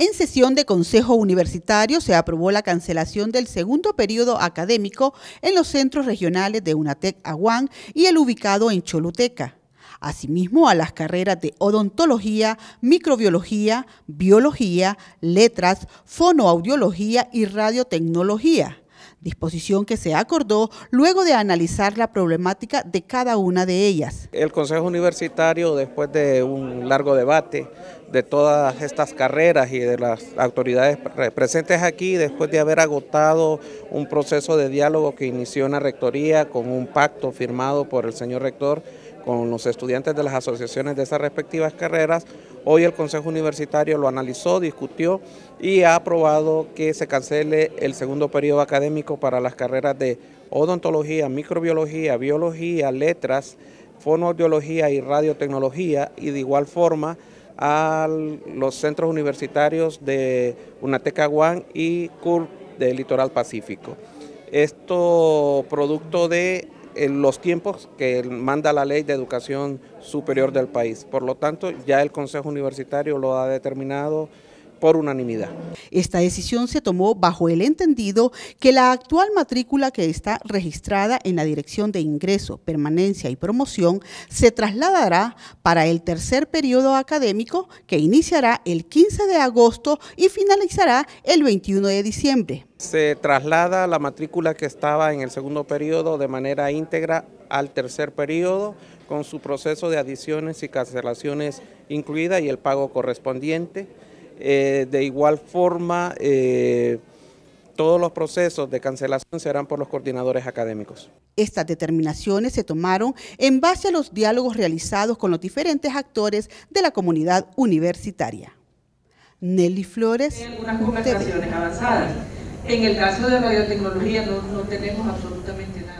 En sesión de Consejo Universitario se aprobó la cancelación del segundo periodo académico en los centros regionales de UNATEC Aguán y el ubicado en Choluteca. Asimismo, a las carreras de odontología, microbiología, biología, letras, fonoaudiología y radiotecnología disposición que se acordó luego de analizar la problemática de cada una de ellas. El Consejo Universitario, después de un largo debate de todas estas carreras y de las autoridades presentes aquí, después de haber agotado un proceso de diálogo que inició en la Rectoría con un pacto firmado por el señor Rector, con los estudiantes de las asociaciones de esas respectivas carreras. Hoy el Consejo Universitario lo analizó, discutió y ha aprobado que se cancele el segundo periodo académico para las carreras de odontología, microbiología, biología, letras, fonoaudiología y radiotecnología y de igual forma a los centros universitarios de Unateca Guan y CUR de Litoral Pacífico. Esto producto de en los tiempos que manda la ley de educación superior del país. Por lo tanto, ya el Consejo Universitario lo ha determinado por unanimidad. Esta decisión se tomó bajo el entendido que la actual matrícula que está registrada en la Dirección de Ingreso, Permanencia y Promoción se trasladará para el tercer periodo académico que iniciará el 15 de agosto y finalizará el 21 de diciembre. Se traslada la matrícula que estaba en el segundo periodo de manera íntegra al tercer periodo con su proceso de adiciones y cancelaciones incluida y el pago correspondiente. Eh, de igual forma, eh, todos los procesos de cancelación serán por los coordinadores académicos. Estas determinaciones se tomaron en base a los diálogos realizados con los diferentes actores de la comunidad universitaria. Nelly Flores. algunas conversaciones avanzadas. En el caso de radiotecnología no tenemos absolutamente nada.